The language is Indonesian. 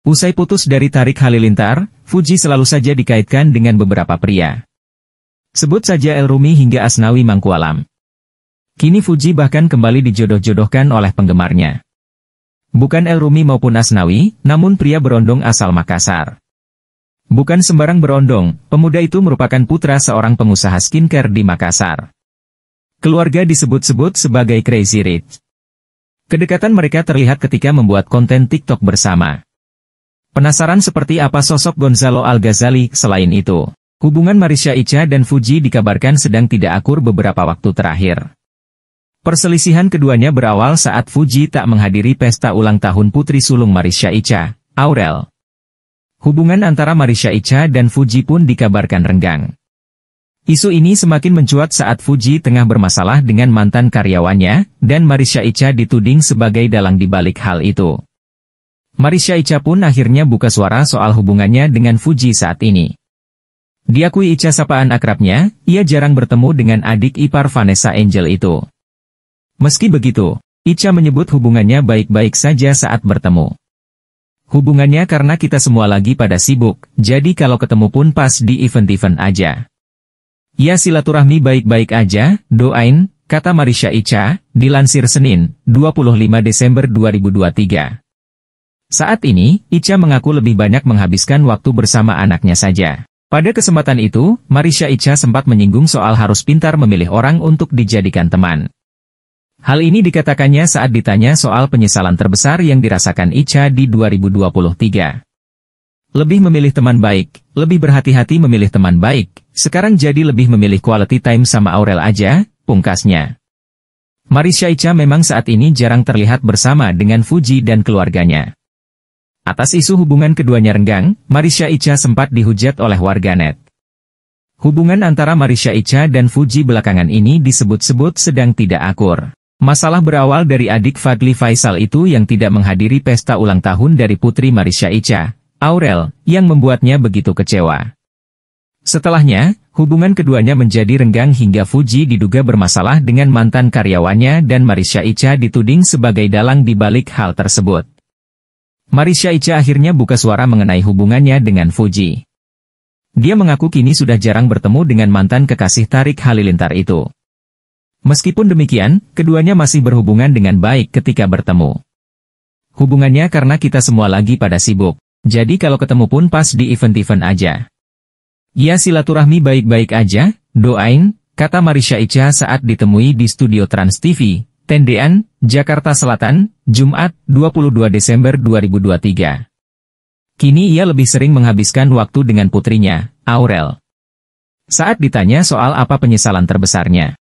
Usai putus dari Tarik Halilintar, Fuji selalu saja dikaitkan dengan beberapa pria. Sebut saja El Rumi hingga Asnawi Mangkualam. Kini Fuji bahkan kembali dijodoh-jodohkan oleh penggemarnya. Bukan El Rumi maupun Asnawi, namun pria berondong asal Makassar. Bukan sembarang berondong, pemuda itu merupakan putra seorang pengusaha skincare di Makassar. Keluarga disebut-sebut sebagai Crazy Rich. Kedekatan mereka terlihat ketika membuat konten TikTok bersama. Penasaran seperti apa sosok Gonzalo Al-Ghazali selain itu? Hubungan Marisha Icha dan Fuji dikabarkan sedang tidak akur beberapa waktu terakhir. Perselisihan keduanya berawal saat Fuji tak menghadiri pesta ulang tahun putri sulung Marisha Ica, Aurel. Hubungan antara Marisha Ica dan Fuji pun dikabarkan renggang. Isu ini semakin mencuat saat Fuji tengah bermasalah dengan mantan karyawannya, dan Marisha Ica dituding sebagai dalang di balik hal itu. Marisha Ica pun akhirnya buka suara soal hubungannya dengan Fuji saat ini. Diakui Ica, sapaan akrabnya, ia jarang bertemu dengan adik ipar Vanessa Angel itu. Meski begitu, Ica menyebut hubungannya baik-baik saja saat bertemu. Hubungannya karena kita semua lagi pada sibuk, jadi kalau ketemu pun pas di event-event aja. Ya silaturahmi baik-baik aja, doain, kata Marisha Ica, dilansir Senin, 25 Desember 2023. Saat ini, Ica mengaku lebih banyak menghabiskan waktu bersama anaknya saja. Pada kesempatan itu, Marisha Ica sempat menyinggung soal harus pintar memilih orang untuk dijadikan teman. Hal ini dikatakannya saat ditanya soal penyesalan terbesar yang dirasakan Ica di 2023. Lebih memilih teman baik, lebih berhati-hati memilih teman baik, sekarang jadi lebih memilih quality time sama Aurel aja, pungkasnya. Marisha Ica memang saat ini jarang terlihat bersama dengan Fuji dan keluarganya. Atas isu hubungan keduanya renggang, Marisha Icha sempat dihujat oleh warganet. Hubungan antara Marisha Icha dan Fuji belakangan ini disebut-sebut sedang tidak akur. Masalah berawal dari adik Fadli Faisal itu yang tidak menghadiri pesta ulang tahun dari putri Marisha Icha, Aurel, yang membuatnya begitu kecewa. Setelahnya, hubungan keduanya menjadi renggang hingga Fuji diduga bermasalah dengan mantan karyawannya dan Marisha Icha dituding sebagai dalang di balik hal tersebut. Marisha Ica akhirnya buka suara mengenai hubungannya dengan Fuji. Dia mengaku kini sudah jarang bertemu dengan mantan kekasih Tarik Halilintar itu. Meskipun demikian, keduanya masih berhubungan dengan baik ketika bertemu. Hubungannya karena kita semua lagi pada sibuk, jadi kalau ketemu pun pas di event-event aja. Ya silaturahmi baik-baik aja, doain, kata Marisha Ica saat ditemui di studio Trans TV, Tendean, Jakarta Selatan, Jumat, 22 Desember 2023. Kini ia lebih sering menghabiskan waktu dengan putrinya, Aurel. Saat ditanya soal apa penyesalan terbesarnya,